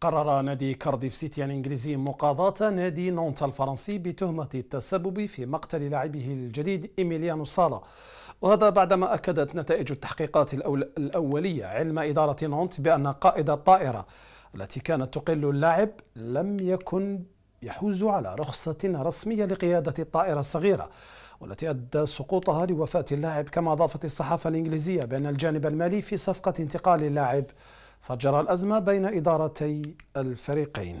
قرر نادي كارديف سيتي الإنجليزي مقاضاة نادي نونت الفرنسي بتهمة التسبب في مقتل لاعبه الجديد إيميليانو صالا وهذا بعدما أكدت نتائج التحقيقات الأولية علم إدارة نونت بأن قائد الطائرة التي كانت تقل اللاعب لم يكن يحوز على رخصة رسمية لقيادة الطائرة الصغيرة والتي أدى سقوطها لوفاة اللاعب كما أضافت الصحافة الإنجليزية بأن الجانب المالي في صفقة انتقال اللاعب فجر الأزمة بين إدارتي الفريقين